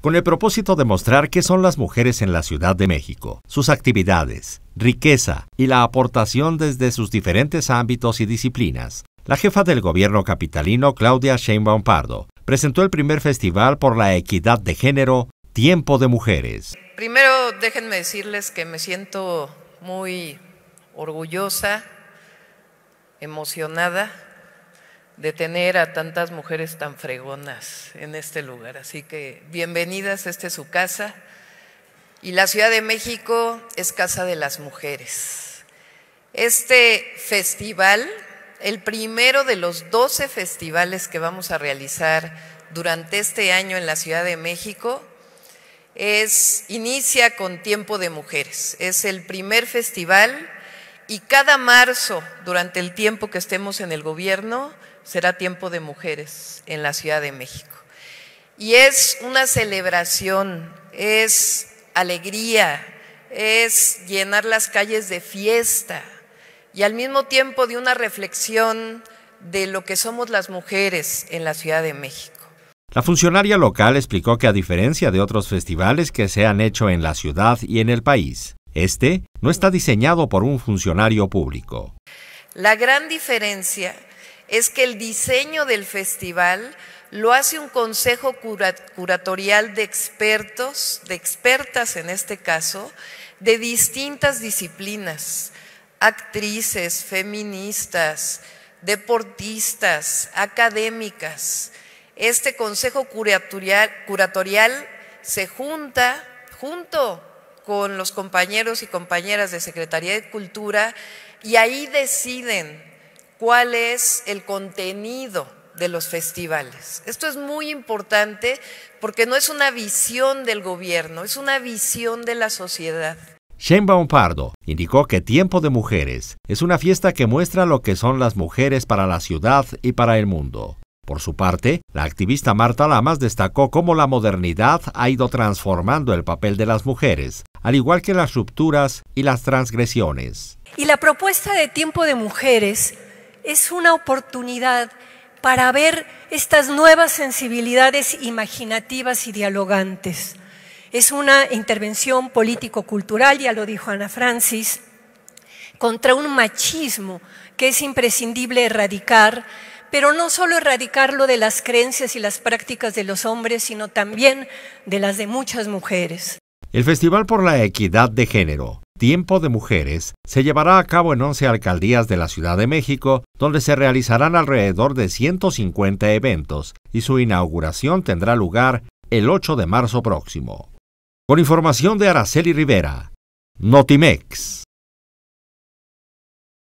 con el propósito de mostrar qué son las mujeres en la Ciudad de México, sus actividades, riqueza y la aportación desde sus diferentes ámbitos y disciplinas. La jefa del gobierno capitalino, Claudia Sheinbaum Pardo, presentó el primer festival por la equidad de género, Tiempo de Mujeres. Primero, déjenme decirles que me siento muy orgullosa, emocionada de tener a tantas mujeres tan fregonas en este lugar. Así que bienvenidas, esta es su casa. Y la Ciudad de México es Casa de las Mujeres. Este festival, el primero de los 12 festivales que vamos a realizar durante este año en la Ciudad de México, es, inicia con Tiempo de Mujeres. Es el primer festival y cada marzo, durante el tiempo que estemos en el gobierno, será Tiempo de Mujeres en la Ciudad de México. Y es una celebración, es alegría, es llenar las calles de fiesta y al mismo tiempo de una reflexión de lo que somos las mujeres en la Ciudad de México. La funcionaria local explicó que a diferencia de otros festivales que se han hecho en la ciudad y en el país, este no está diseñado por un funcionario público. La gran diferencia es que el diseño del festival lo hace un consejo curatorial de expertos, de expertas en este caso, de distintas disciplinas, actrices, feministas, deportistas, académicas. Este consejo curatorial, se junta junto con los compañeros y compañeras de Secretaría de Cultura y ahí deciden cuál es el contenido de los festivales. Esto es muy importante porque no es una visión del gobierno, es una visión de la sociedad. Sheinbaum Pardo indicó que Tiempo de Mujeres es una fiesta que muestra lo que son las mujeres para la ciudad y para el mundo. Por su parte, la activista Marta Lamas destacó cómo la modernidad ha ido transformando el papel de las mujeres, al igual que las rupturas y las transgresiones. Y la propuesta de Tiempo de Mujeres es una oportunidad para ver estas nuevas sensibilidades imaginativas y dialogantes. Es una intervención político-cultural, ya lo dijo Ana Francis, contra un machismo que es imprescindible erradicar, pero no solo erradicarlo de las creencias y las prácticas de los hombres, sino también de las de muchas mujeres. El Festival por la Equidad de Género Tiempo de Mujeres se llevará a cabo en 11 alcaldías de la Ciudad de México, donde se realizarán alrededor de 150 eventos y su inauguración tendrá lugar el 8 de marzo próximo. Con información de Araceli Rivera, Notimex.